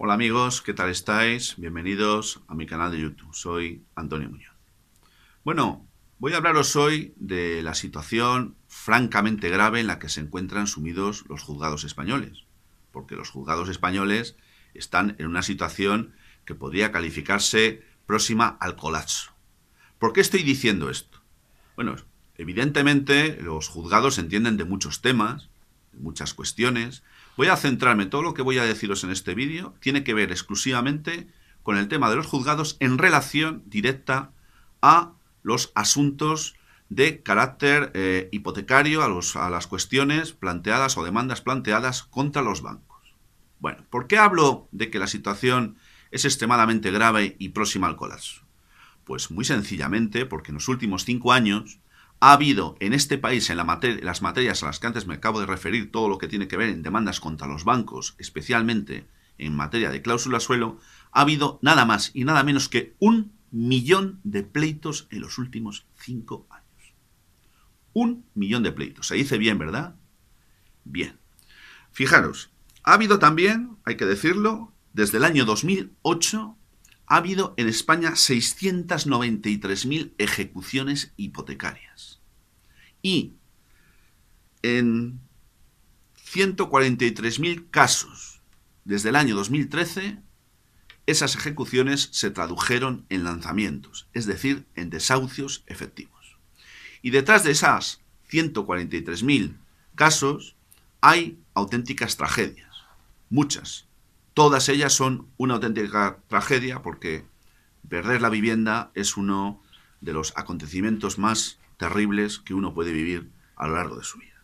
Hola amigos, ¿qué tal estáis? Bienvenidos a mi canal de YouTube. Soy Antonio Muñoz. Bueno, voy a hablaros hoy de la situación francamente grave en la que se encuentran sumidos los juzgados españoles, porque los juzgados españoles están en una situación que podría calificarse próxima al colapso. ¿Por qué estoy diciendo esto? Bueno, evidentemente los juzgados entienden de muchos temas, de muchas cuestiones, Voy a centrarme, todo lo que voy a deciros en este vídeo tiene que ver exclusivamente con el tema de los juzgados en relación directa a los asuntos de carácter eh, hipotecario, a las cuestiones planteadas o demandas planteadas contra los bancos. Bueno, ¿por qué hablo de que la situación es extremadamente grave y próxima al colapso? Pues muy sencillamente porque en los últimos cinco años ha habido en este país, en las materias a las que antes me acabo de referir, todo lo que tiene que ver en demandas contra los bancos, especialmente en materia de cláusula suelo, ha habido nada más y nada menos que un millón de pleitos en los últimos cinco años. Un millón de pleitos. Se dice bien, ¿verdad? Bien. Fijaros, ha habido también, hay que decirlo, desde el año 2008 ha habido en España 693.000 ejecuciones hipotecarias. Y en 143.000 casos desde el año 2013, esas ejecuciones se tradujeron en lanzamientos, es decir, en desahucios efectivos. Y detrás de esas 143.000 casos hay auténticas tragedias, muchas Todas ellas son una auténtica tragedia porque perder la vivienda es uno de los acontecimientos más terribles que uno puede vivir a lo largo de su vida.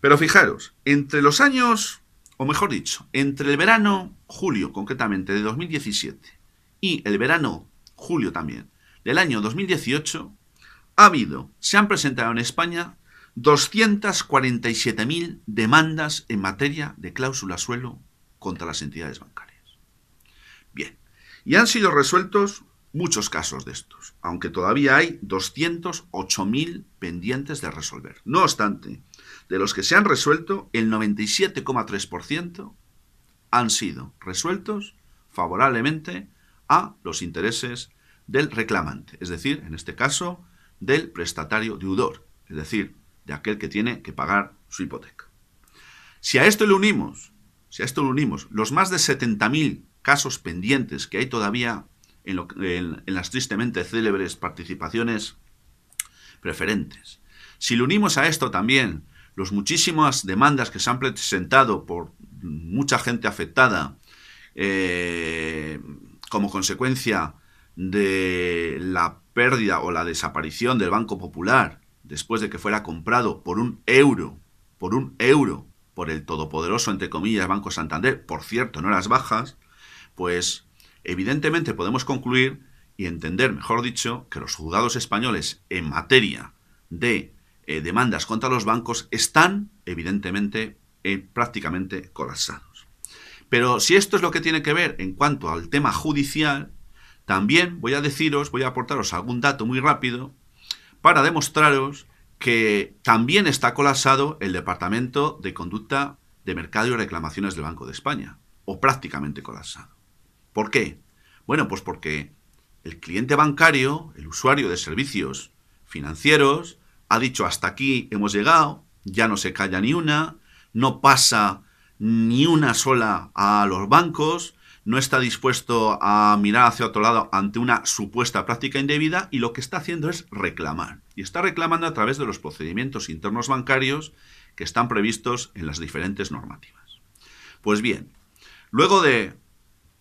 Pero fijaros, entre los años, o mejor dicho, entre el verano, julio concretamente, de 2017 y el verano, julio también, del año 2018, ha habido, se han presentado en España 247.000 demandas en materia de cláusula suelo contra las entidades bancarias. Bien, y han sido resueltos muchos casos de estos, aunque todavía hay 208.000 pendientes de resolver. No obstante, de los que se han resuelto, el 97,3% han sido resueltos favorablemente a los intereses del reclamante, es decir, en este caso, del prestatario deudor, es decir, de aquel que tiene que pagar su hipoteca. Si a esto le unimos si a esto lo unimos, los más de 70.000 casos pendientes que hay todavía en, las tristemente célebres participaciones preferentes. Si lo unimos a esto también los muchísimas demandas que se han presentado por mucha gente afectada eh, como consecuencia de la pérdida o la desaparición del Banco Popular después de que fuera comprado por un euro, por un euro por el todopoderoso, entre comillas, Banco Santander, por cierto, no las bajas, pues evidentemente podemos concluir y entender, mejor dicho, que los juzgados españoles en materia de eh, demandas contra los bancos están, evidentemente, eh, prácticamente colapsados. Pero si esto es lo que tiene que ver en cuanto al tema judicial, también voy a deciros, voy a aportaros algún dato muy rápido para demostraros que también está colapsado el Departamento de Conducta de Mercado y Reclamaciones del Banco de España, o prácticamente colapsado. ¿Por qué? Bueno, pues porque el cliente bancario, el usuario de servicios financieros, ha dicho hasta aquí hemos llegado, ya no se calla ni una, no pasa ni una sola a los bancos, no está dispuesto a mirar hacia otro lado ante una supuesta práctica indebida y lo que está haciendo es reclamar y está reclamando a través de los procedimientos internos bancarios que están previstos en las diferentes normativas. Pues bien, luego de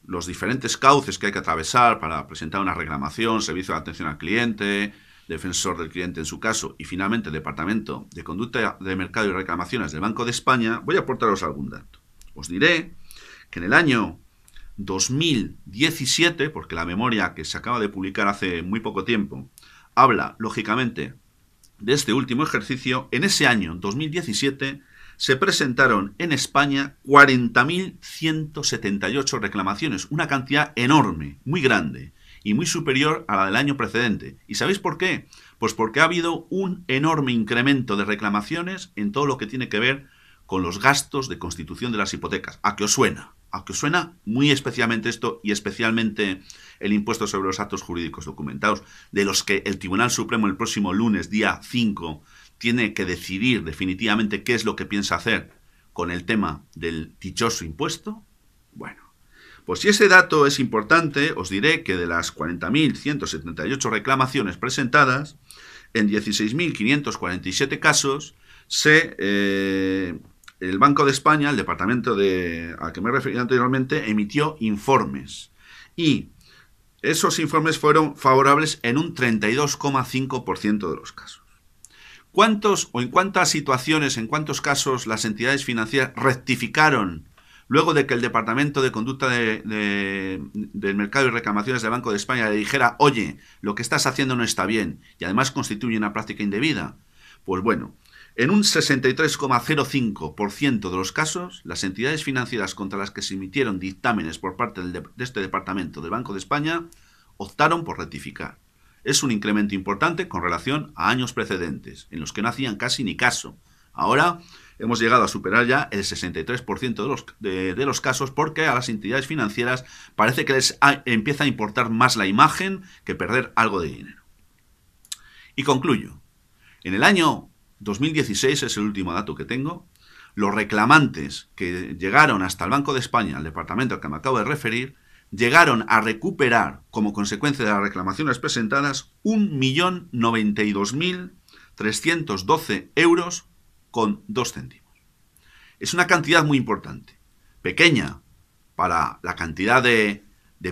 los diferentes cauces que hay que atravesar para presentar una reclamación, servicio de atención al cliente, defensor del cliente en su caso, y finalmente Departamento de Conducta de Mercado y Reclamaciones del Banco de España, voy a aportaros algún dato. Os diré que en el año 2017, porque la memoria que se acaba de publicar hace muy poco tiempo, habla, lógicamente, de este último ejercicio, en ese año 2017 se presentaron en España 40.178 reclamaciones, una cantidad enorme, muy grande y muy superior a la del año precedente. ¿Y sabéis por qué? Pues porque ha habido un enorme incremento de reclamaciones en todo lo que tiene que ver con los gastos de constitución de las hipotecas. ¿A qué os suena? aunque suena muy especialmente esto y especialmente el impuesto sobre los actos jurídicos documentados, de los que el Tribunal Supremo el próximo lunes, día 5, tiene que decidir definitivamente qué es lo que piensa hacer con el tema del dichoso impuesto. Bueno, pues si ese dato es importante, os diré que de las 40.178 reclamaciones presentadas, en 16.547 casos se... Eh, el Banco de España, el departamento de, al que me referido anteriormente, emitió informes. Y esos informes fueron favorables en un 32,5% de los casos. ¿Cuántos o en cuántas situaciones, en cuántos casos las entidades financieras rectificaron luego de que el Departamento de Conducta del Mercado y Reclamaciones del Banco de España le dijera, oye, lo que estás haciendo no está bien y además constituye una práctica indebida? Pues bueno, en un 63,05% de los casos, las entidades financieras contra las que se emitieron dictámenes por parte de este departamento del Banco de España optaron por rectificar. Es un incremento importante con relación a años precedentes, en los que no hacían casi ni caso. Ahora hemos llegado a superar ya el 63% de los, de, los, casos porque a las entidades financieras parece que les empieza a importar más la imagen que perder algo de dinero. Y concluyo. En el año 2016 es el último dato que tengo, los reclamantes que llegaron hasta el Banco de España, al departamento al que me acabo de referir, llegaron a recuperar, como consecuencia de las reclamaciones presentadas, 1.092.312 euros con 2 céntimos. Es una cantidad muy importante, pequeña para la cantidad de,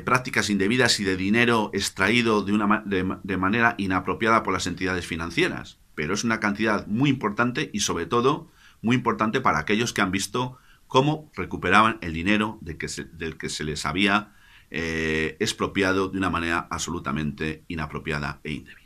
prácticas indebidas y de dinero extraído de, una, de manera inapropiada por las entidades financieras pero es una cantidad muy importante y sobre todo muy importante para aquellos que han visto cómo recuperaban el dinero del que se les había eh, expropiado de una manera absolutamente inapropiada e indebida.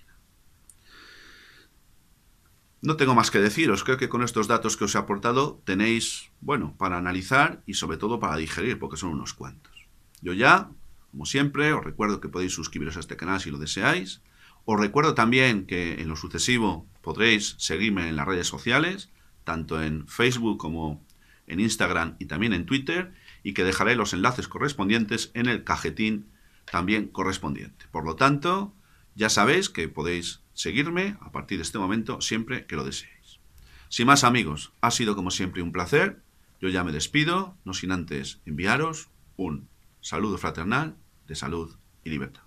No tengo más que deciros, creo que con estos datos que os he aportado tenéis, bueno, para analizar y sobre todo para digerir, porque son unos cuantos. Yo ya, como siempre, os recuerdo que podéis suscribiros a este canal si lo deseáis, os recuerdo también que en lo sucesivo podréis seguirme en las redes sociales, tanto en Facebook como en Instagram y también en Twitter, y que dejaré los enlaces correspondientes en el cajetín también correspondiente. Por lo tanto, ya sabéis que podéis seguirme a partir de este momento siempre que lo deseéis. Sin más amigos, ha sido como siempre un placer. Yo ya me despido, no sin antes enviaros un saludo fraternal de salud y libertad.